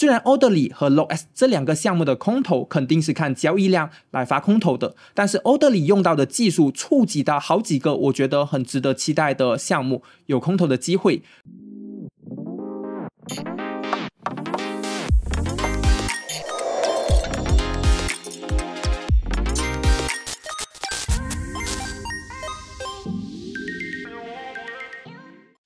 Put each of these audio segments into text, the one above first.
虽然 Orderly 和 Low S 这两个项目的空投肯定是看交易量来发空投的，但是 Orderly 用到的技术触及到好几个我觉得很值得期待的项目，有空投的机会。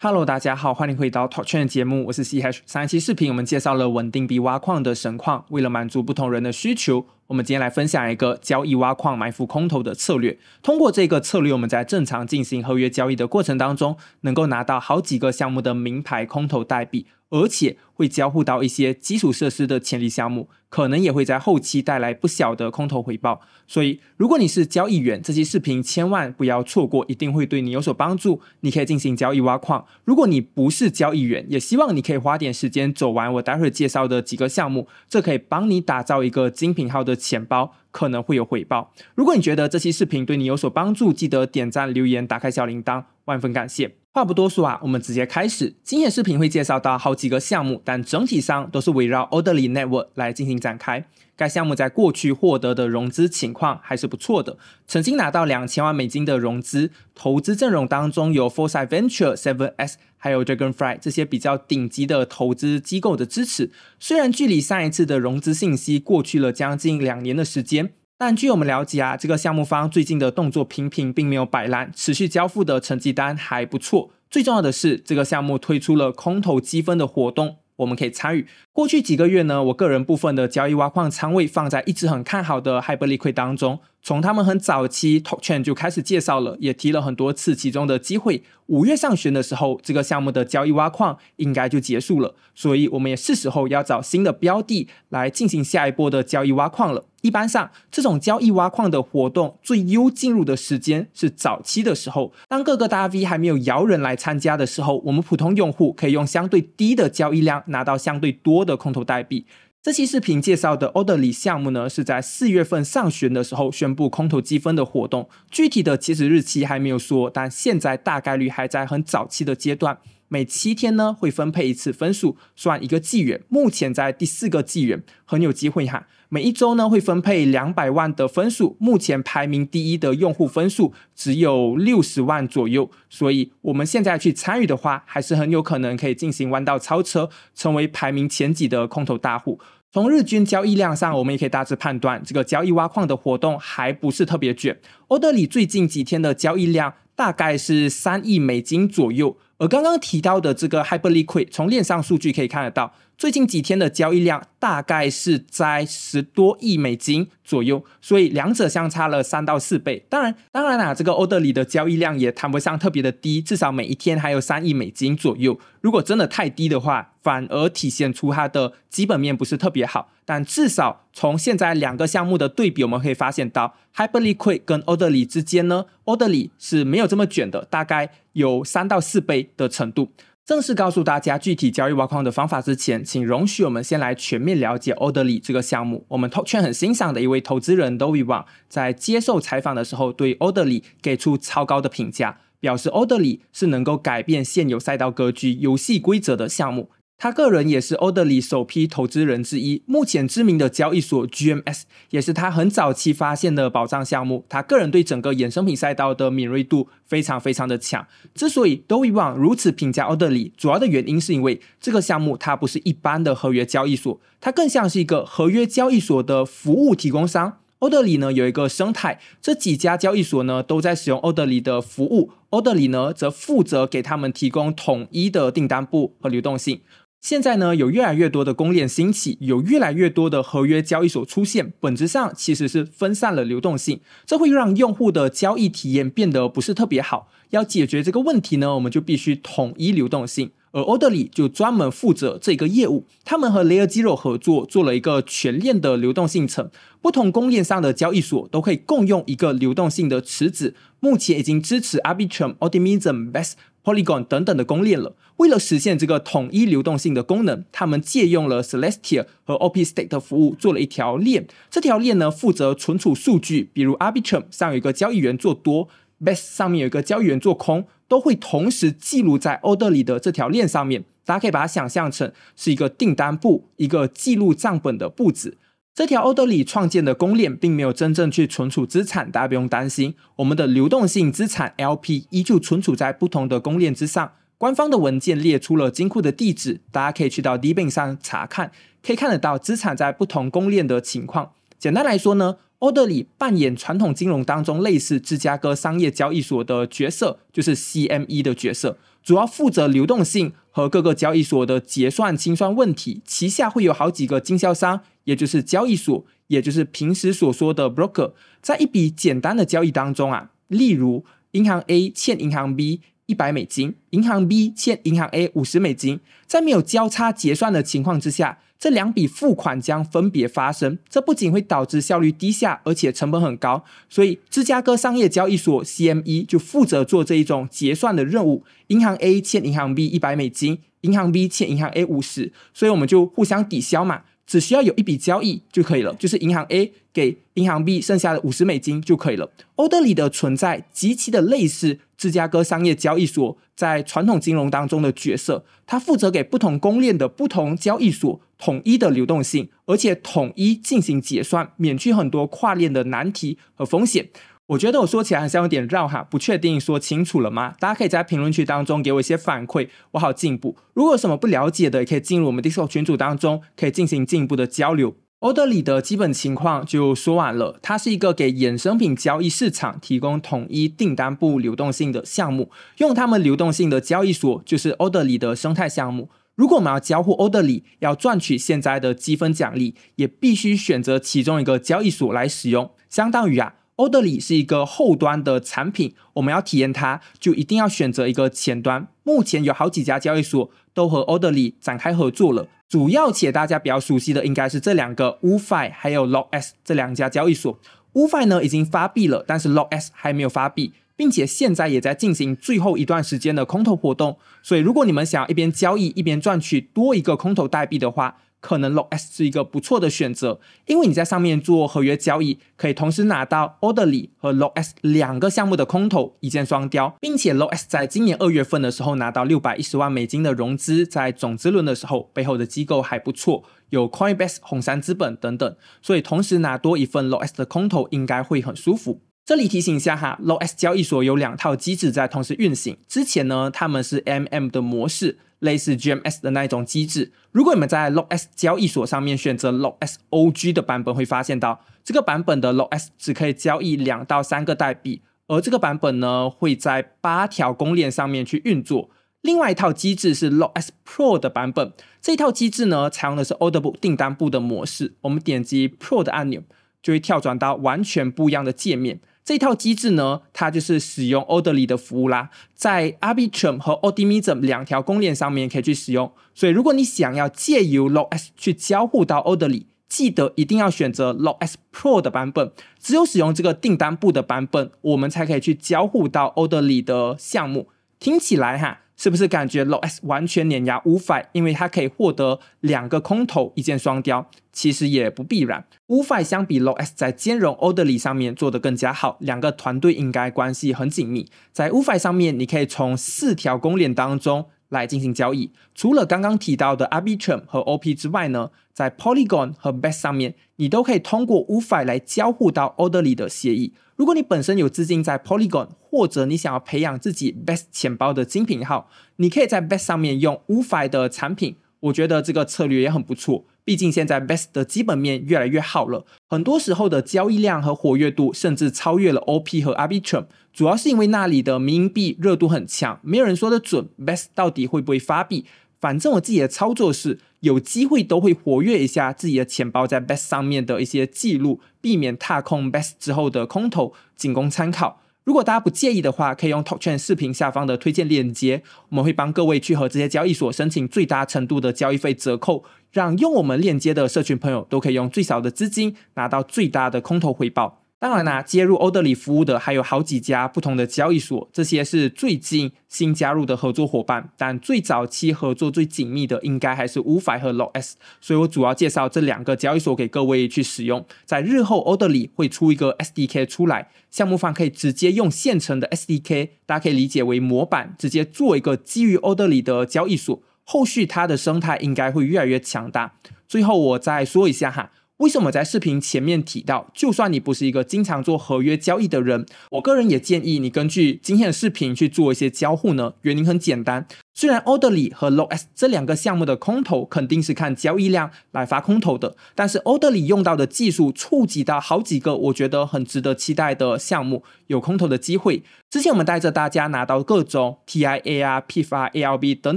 Hello，大家好，欢迎回到 TalkCoin 的节目，我是 CH。上一期视频我们介绍了稳定币挖矿的神矿，为了满足不同人的需求，我们今天来分享一个交易挖矿埋伏空头的策略。通过这个策略，我们在正常进行合约交易的过程当中，能够拿到好几个项目的名牌空头代币。而且会交互到一些基础设施的潜力项目，可能也会在后期带来不小的空头回报。所以，如果你是交易员，这期视频千万不要错过，一定会对你有所帮助。你可以进行交易挖矿。如果你不是交易员，也希望你可以花点时间走完我待会介绍的几个项目，这可以帮你打造一个精品号的钱包，可能会有回报。如果你觉得这期视频对你有所帮助，记得点赞、留言、打开小铃铛，万分感谢。话不多说啊，我们直接开始。今天视频会介绍到好几个项目，但整体上都是围绕 Orderly Network 来进行展开。该项目在过去获得的融资情况还是不错的，曾经拿到两千万美金的融资，投资阵容当中有 f o r s i g h Venture、Seven S，还有 Dragonfly 这些比较顶级的投资机构的支持。虽然距离上一次的融资信息过去了将近两年的时间。但据我们了解啊，这个项目方最近的动作频频，并没有摆烂，持续交付的成绩单还不错。最重要的是，这个项目推出了空投积分的活动，我们可以参与。过去几个月呢，我个人部分的交易挖矿仓位放在一直很看好的 Hyperliquid 当中。从他们很早期 token 就开始介绍了，也提了很多次其中的机会。五月上旬的时候，这个项目的交易挖矿应该就结束了，所以我们也是时候要找新的标的来进行下一波的交易挖矿了。一般上，这种交易挖矿的活动最优进入的时间是早期的时候，当各个大 V 还没有摇人来参加的时候，我们普通用户可以用相对低的交易量拿到相对多的空投代币。这期视频介绍的 Orderly 项目呢，是在四月份上旬的时候宣布空投积分的活动，具体的截止日期还没有说，但现在大概率还在很早期的阶段。每七天呢会分配一次分数，算一个纪元。目前在第四个纪元，很有机会哈。每一周呢会分配两百万的分数，目前排名第一的用户分数只有六十万左右，所以我们现在去参与的话，还是很有可能可以进行弯道超车，成为排名前几的空头大户。从日均交易量上，我们也可以大致判断，这个交易挖矿的活动还不是特别卷。欧德里最近几天的交易量大概是三亿美金左右。而刚刚提到的这个 Hyperliquid，从链上数据可以看得到，最近几天的交易量大概是在十多亿美金左右，所以两者相差了三到四倍。当然，当然啊，这个 o r d e r 的交易量也谈不上特别的低，至少每一天还有三亿美金左右。如果真的太低的话，反而体现出它的基本面不是特别好，但至少从现在两个项目的对比，我们可以发现到 Hyperliquid 跟 Orderly 之间呢，Orderly 是没有这么卷的，大概有三到四倍的程度。正式告诉大家具体交易挖矿的方法之前，请容许我们先来全面了解 Orderly 这个项目。我们投圈很欣赏的一位投资人 d o v i w a n g 在接受采访的时候，对 Orderly 给出超高的评价，表示 Orderly 是能够改变现有赛道格局、游戏规则的项目。他个人也是欧德里首批投资人之一。目前知名的交易所 GMS 也是他很早期发现的宝藏项目。他个人对整个衍生品赛道的敏锐度非常非常的强。之所以都一网如此评价欧德里，主要的原因是因为这个项目它不是一般的合约交易所，它更像是一个合约交易所的服务提供商。欧德里呢有一个生态，这几家交易所呢都在使用欧德里的服务，欧德里呢则负责给他们提供统一的订单簿和流动性。现在呢，有越来越多的公链兴起，有越来越多的合约交易所出现，本质上其实是分散了流动性，这会让用户的交易体验变得不是特别好。要解决这个问题呢，我们就必须统一流动性，而 Orderly 就专门负责这个业务。他们和 Layer 肌肉合作，做了一个全链的流动性层，不同公链上的交易所都可以共用一个流动性的池子。目前已经支持 Arbitrum、Optimism、b e s t Polygon 等等的公链了。为了实现这个统一流动性的功能，他们借用了 Celestia 和 OP s t a t e 的服务，做了一条链。这条链呢，负责存储数据，比如 Arbitrum 上有一个交易员做多，Base 上面有一个交易员做空，都会同时记录在 Order 里的这条链上面。大家可以把它想象成是一个订单簿，一个记录账本的簿子。这条欧德里创建的公链并没有真正去存储资产，大家不用担心，我们的流动性资产 LP 依旧存储在不同的公链之上。官方的文件列出了金库的地址，大家可以去到 d e i n g 上查看，可以看得到资产在不同公链的情况。简单来说呢欧德里扮演传统金融当中类似芝加哥商业交易所的角色，就是 CME 的角色，主要负责流动性。和各个交易所的结算清算问题，旗下会有好几个经销商，也就是交易所，也就是平时所说的 broker。在一笔简单的交易当中啊，例如银行 A 欠银行 B 一百美金，银行 B 欠银行 A 五十美金，在没有交叉结算的情况之下。这两笔付款将分别发生，这不仅会导致效率低下，而且成本很高。所以，芝加哥商业交易所 （CME） 就负责做这一种结算的任务。银行 A 欠银行 B 一百美金，银行 B 欠银行 A 五十，所以我们就互相抵消嘛，只需要有一笔交易就可以了，就是银行 A 给银行 B 剩下的五十美金就可以了。欧德里的存在极其的类似。芝加哥商业交易所在传统金融当中的角色，它负责给不同公链的不同交易所统一的流动性，而且统一进行结算，免去很多跨链的难题和风险。我觉得我说起来好像有点绕哈，不确定说清楚了吗？大家可以在评论区当中给我一些反馈，我好进步。如果有什么不了解的，也可以进入我们 Discord 群组当中，可以进行进一步的交流。o r d e r 的基本情况就说完了，它是一个给衍生品交易市场提供统一订单簿流动性的项目，用他们流动性的交易所就是 o r d e r 的生态项目。如果我们要交互 o r d e r 要赚取现在的积分奖励，也必须选择其中一个交易所来使用。相当于啊，Orderly 是一个后端的产品，我们要体验它，就一定要选择一个前端。目前有好几家交易所都和 Orderly 展开合作了，主要且大家比较熟悉的应该是这两个 UFI 还有 l o g S 这两家交易所。UFI 呢已经发币了，但是 l o g S 还没有发币，并且现在也在进行最后一段时间的空投活动。所以，如果你们想要一边交易一边赚取多一个空投代币的话，可能 Low S 是一个不错的选择，因为你在上面做合约交易，可以同时拿到 Orderly 和 Low S 两个项目的空投，一箭双雕，并且 Low S 在今年二月份的时候拿到六百一十万美金的融资，在总资轮的时候背后的机构还不错，有 Coinbase、红杉资本等等，所以同时拿多一份 Low S 的空投应该会很舒服。这里提醒一下哈，Low S 交易所有两套机制在同时运行，之前呢他们是 MM 的模式。类似 GMS 的那一种机制，如果你们在 LOX 交易所上面选择 LOX OG 的版本，会发现到这个版本的 LOX 只可以交易两到三个代币，而这个版本呢会在八条公链上面去运作。另外一套机制是 LOX Pro 的版本，这一套机制呢采用的是 Order Book 订单部的模式。我们点击 Pro 的按钮，就会跳转到完全不一样的界面。这套机制呢，它就是使用 Orderly 的服务啦，在 Arbitrum 和 Optimism 两条公链上面可以去使用。所以，如果你想要借由 Low S 去交互到 Orderly，记得一定要选择 Low S Pro 的版本。只有使用这个订单簿的版本，我们才可以去交互到 Orderly 的项目。听起来哈。是不是感觉 Low S 完全碾压 Wu f i 因为它可以获得两个空投一箭双雕。其实也不必然。Wu f i 相比 Low S 在兼容 Orderly 上面做得更加好，两个团队应该关系很紧密。在 Wu f i 上面，你可以从四条公链当中。来进行交易。除了刚刚提到的 Arbitrum 和 OP 之外呢，在 Polygon 和 Base 上面，你都可以通过 UFI 来交互到 Orderly 的协议。如果你本身有资金在 Polygon，或者你想要培养自己 Base 钱包的精品号，你可以在 Base 上面用 UFI 的产品。我觉得这个策略也很不错，毕竟现在 Best 的基本面越来越好了，很多时候的交易量和活跃度甚至超越了 OP 和 Arbitrum，主要是因为那里的名币热度很强，没有人说得准 Best 到底会不会发币。反正我自己的操作是，有机会都会活跃一下自己的钱包在 Best 上面的一些记录，避免踏空 Best 之后的空头，仅供参考。如果大家不介意的话，可以用 Talk t 视频下方的推荐链接，我们会帮各位去和这些交易所申请最大程度的交易费折扣，让用我们链接的社群朋友都可以用最少的资金拿到最大的空头回报。当然啦，接入欧德里服务的还有好几家不同的交易所，这些是最近新加入的合作伙伴。但最早期合作最紧密的应该还是 u f i 和 l o S，所以我主要介绍这两个交易所给各位去使用。在日后，欧德里会出一个 SDK 出来，项目方可以直接用现成的 SDK，大家可以理解为模板，直接做一个基于欧德里的交易所。后续它的生态应该会越来越强大。最后我再说一下哈。为什么在视频前面提到，就算你不是一个经常做合约交易的人，我个人也建议你根据今天的视频去做一些交互呢？原因很简单，虽然 Orderly 和 Low S 这两个项目的空头肯定是看交易量来发空头的，但是 Orderly 用到的技术触及到好几个我觉得很值得期待的项目，有空头的机会。之前我们带着大家拿到各种 TIA 啊、PFA、ALB 等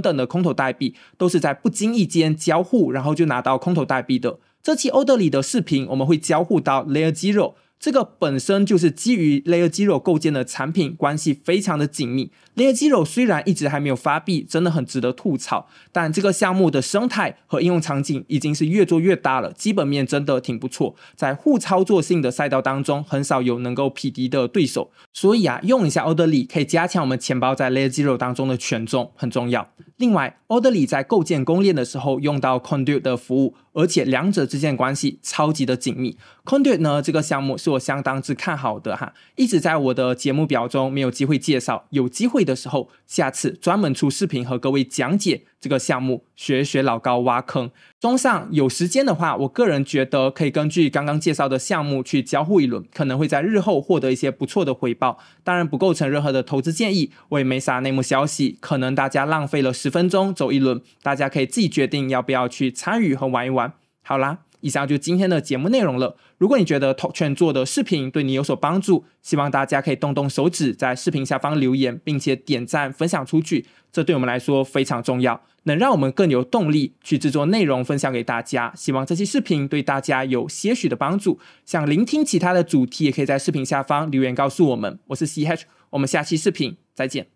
等的空头代币，都是在不经意间交互，然后就拿到空头代币的。这期欧德里的视频，我们会交互到 Layer 肌肉，这个本身就是基于 Layer 肌肉构建的产品，关系非常的紧密。Layer 肌肉虽然一直还没有发币，真的很值得吐槽，但这个项目的生态和应用场景已经是越做越大了，基本面真的挺不错。在互操作性的赛道当中，很少有能够匹敌的对手，所以啊，用一下欧德里可以加强我们钱包在 Layer 肌肉当中的权重，很重要。另外，欧德里在构建公链的时候用到 Conduit 的服务。而且两者之间关系超级的紧密，空对呢这个项目是我相当之看好的哈，一直在我的节目表中没有机会介绍，有机会的时候下次专门出视频和各位讲解。这个项目学学老高挖坑。综上，有时间的话，我个人觉得可以根据刚刚介绍的项目去交互一轮，可能会在日后获得一些不错的回报。当然，不构成任何的投资建议，我也没啥内幕消息。可能大家浪费了十分钟走一轮，大家可以自己决定要不要去参与和玩一玩。好啦。以上就是今天的节目内容了。如果你觉得 Talk 圈做的视频对你有所帮助，希望大家可以动动手指，在视频下方留言，并且点赞、分享出去。这对我们来说非常重要，能让我们更有动力去制作内容，分享给大家。希望这期视频对大家有些许的帮助。想聆听其他的主题，也可以在视频下方留言告诉我们。我是 CH，我们下期视频再见。